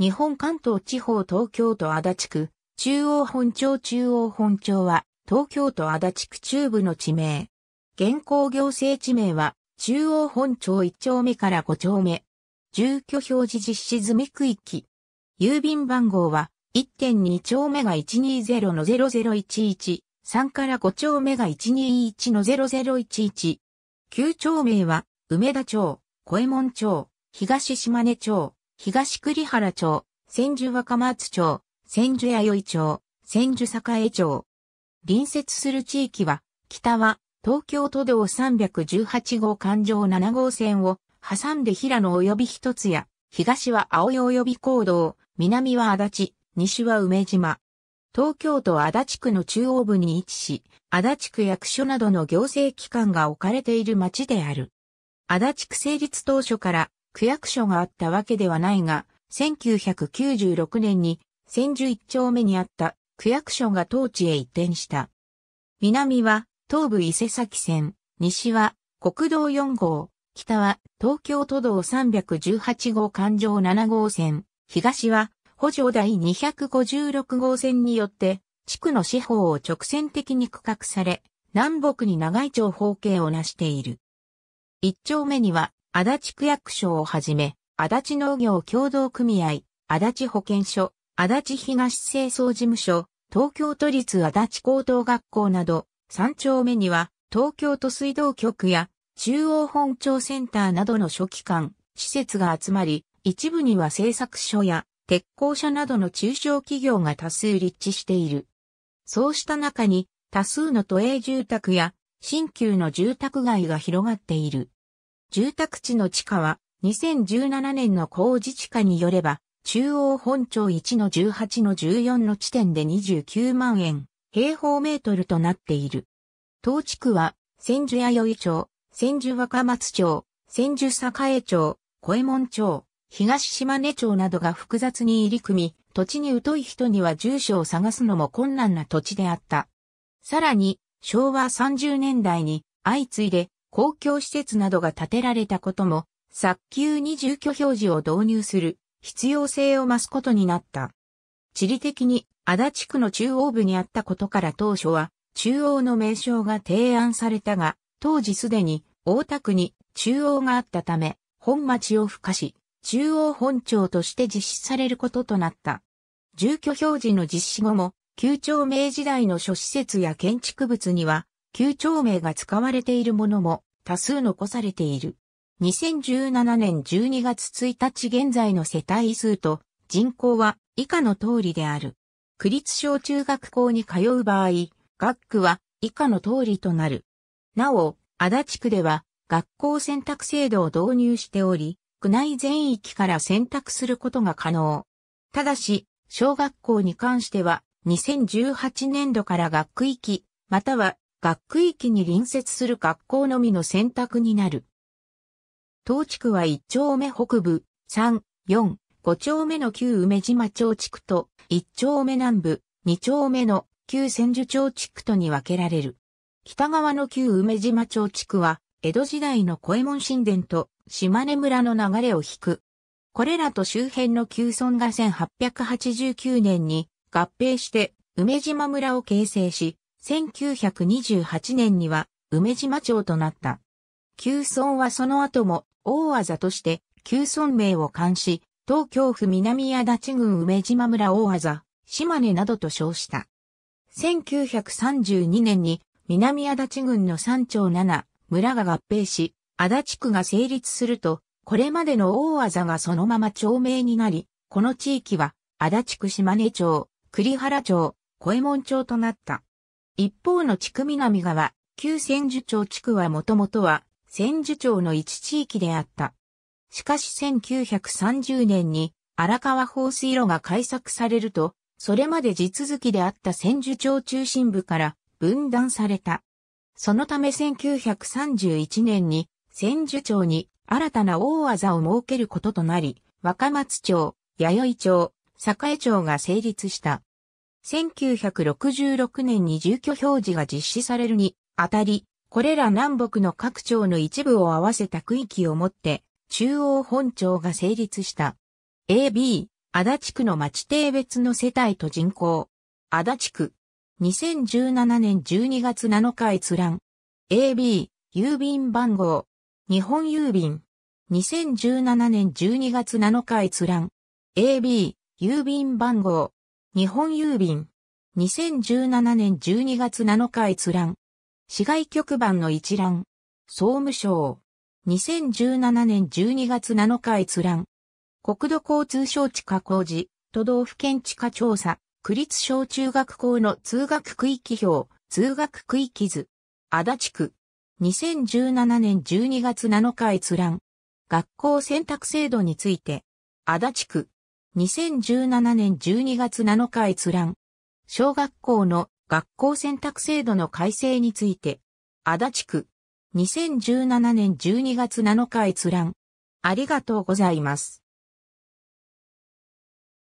日本関東地方東京都足立区、中央本町中央本町は、東京都足立区中部の地名。現行行政地名は、中央本町1丁目から5丁目。住居表示実施済み区域。郵便番号は、1.2丁目が120の0011、3から5丁目が121の0011。9丁目は、梅田町、小江門町、東島根町、東栗原町、千住若松町、千住弥生町、千住栄町。隣接する地域は、北は東京都道318号環状7号線を挟んで平野及び一つや、東は青葉及び高道、南は足立、西は梅島。東京都足立区の中央部に位置し、足立区役所などの行政機関が置かれている町である。足立区成立当初から区役所があったわけではないが、1996年に千住一丁目にあった区役所が当地へ移転した。南は東武伊勢崎線、西は国道4号、北は東京都道318号環状7号線、東は補助台256号線によって地区の四方を直線的に区画され、南北に長い長方形を成している。一丁目には足立区役所をはじめ、足立農業協同組合、足立保健所、足立東清掃事務所、東京都立足立高等学校など、3丁目には、東京都水道局や中央本庁センターなどの書記官、施設が集まり、一部には製作所や鉄工所などの中小企業が多数立地している。そうした中に多数の都営住宅や新旧の住宅街が広がっている。住宅地の地価は2017年の工事地価によれば、中央本町1の18の14の地点で29万円、平方メートルとなっている。当地区は、千住弥生町、千住若松町、千住栄町、小右衛門町、東島根町などが複雑に入り組み、土地に疎い人には住所を探すのも困難な土地であった。さらに、昭和30年代に相次いで公共施設などが建てられたことも、早急に住居表示を導入する必要性を増すことになった。地理的に足立区の中央部にあったことから当初は中央の名称が提案されたが、当時すでに大田区に中央があったため、本町を付加し、中央本庁として実施されることとなった。住居表示の実施後も、旧町明時代の諸施設や建築物には、旧町名が使われているものも多数残されている。2017年12月1日現在の世帯数と人口は以下の通りである。区立小中学校に通う場合、学区は以下の通りとなる。なお、足立区では学校選択制度を導入しており、区内全域から選択することが可能。ただし、小学校に関しては2018年度から学区域、または学区域に隣接する学校のみの選択になる。当地区は1丁目北部、3、4、5丁目の旧梅島町地区と、1丁目南部、2丁目の旧千住町地区とに分けられる。北側の旧梅島町地区は、江戸時代の小右衛門神殿と島根村の流れを引く。これらと周辺の旧村が1889年に合併して梅島村を形成し、1928年には梅島町となった。旧村はその後も大技として旧村名を冠し、東京府南足立郡梅島村大技、島根などと称した。1932年に南足立郡の山町7、村が合併し、足立区が成立すると、これまでの大技がそのまま町名になり、この地域は足立区島根町、栗原町、小江門町となった。一方の地区南側、旧千住町地区はもともとは千住町の一地域であった。しかし1930年に荒川放水路が開削されると、それまで地続きであった千住町中心部から分断された。そのため1931年に千住町に新たな大技を設けることとなり、若松町、弥生町、栄町が成立した。1966年に住居表示が実施されるにあたり、これら南北の各町の一部を合わせた区域をもって、中央本町が成立した。AB、足立区の町定別の世帯と人口。足立区。2017年12月7日閲覧。AB、郵便番号。日本郵便。2017年12月7日閲覧。AB、郵便番号。日本郵便。2017年12月7日閲覧。市外局番の一覧。総務省。2017年12月7日閲覧。国土交通省地下工事、都道府県地下調査、区立小中学校の通学区域表、通学区域図。足立区。2017年12月7日閲覧。学校選択制度について。足立区。2017年12月7日閲覧。小学校の学校選択制度の改正について。足立区。2017年12月7日閲覧。ありがとうございます。